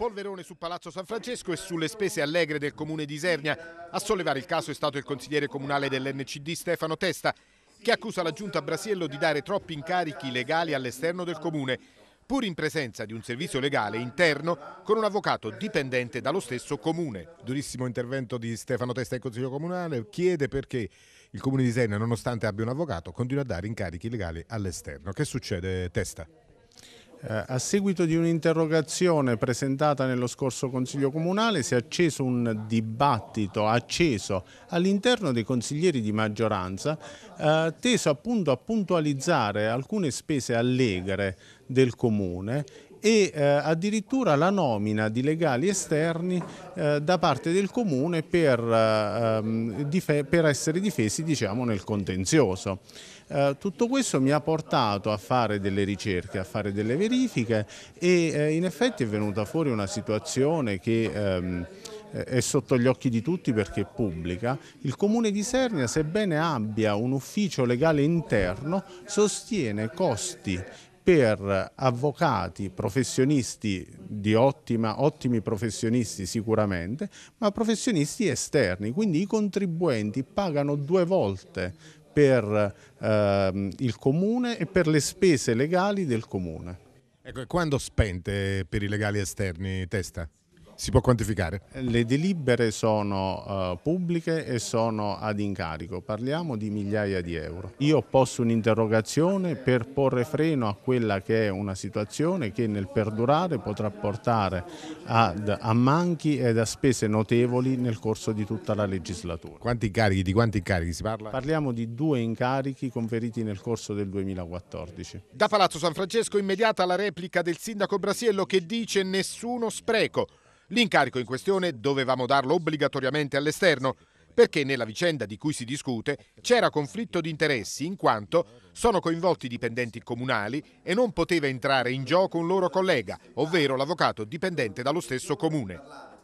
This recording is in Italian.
polverone su Palazzo San Francesco e sulle spese allegre del comune di Isernia. A sollevare il caso è stato il consigliere comunale dell'NCD Stefano Testa, che accusa la giunta Brasiello di dare troppi incarichi legali all'esterno del comune, pur in presenza di un servizio legale interno con un avvocato dipendente dallo stesso comune. Durissimo intervento di Stefano Testa in Consiglio Comunale, chiede perché il comune di Isernia, nonostante abbia un avvocato, continua a dare incarichi legali all'esterno. Che succede Testa? Eh, a seguito di un'interrogazione presentata nello scorso Consiglio Comunale si è acceso un dibattito acceso all'interno dei consiglieri di maggioranza eh, teso appunto a puntualizzare alcune spese allegre del Comune e eh, addirittura la nomina di legali esterni eh, da parte del Comune per, eh, ehm, per essere difesi diciamo, nel contenzioso. Eh, tutto questo mi ha portato a fare delle ricerche, a fare delle verifiche e eh, in effetti è venuta fuori una situazione che... Ehm, è sotto gli occhi di tutti perché è pubblica, il comune di Sernia sebbene abbia un ufficio legale interno sostiene costi per avvocati, professionisti di ottima, ottimi professionisti sicuramente, ma professionisti esterni, quindi i contribuenti pagano due volte per eh, il comune e per le spese legali del comune. Ecco, quando spente per i legali esterni testa? si può quantificare? Le delibere sono uh, pubbliche e sono ad incarico, parliamo di migliaia di euro. Io ho posto un'interrogazione per porre freno a quella che è una situazione che nel perdurare potrà portare ad manchi ed a spese notevoli nel corso di tutta la legislatura. Quanti incarichi, di quanti incarichi si parla? Parliamo di due incarichi conferiti nel corso del 2014. Da Palazzo San Francesco immediata la replica del sindaco Brasiello che dice nessuno spreco. L'incarico in questione dovevamo darlo obbligatoriamente all'esterno, perché nella vicenda di cui si discute c'era conflitto di interessi in quanto sono coinvolti dipendenti comunali e non poteva entrare in gioco un loro collega, ovvero l'avvocato dipendente dallo stesso comune.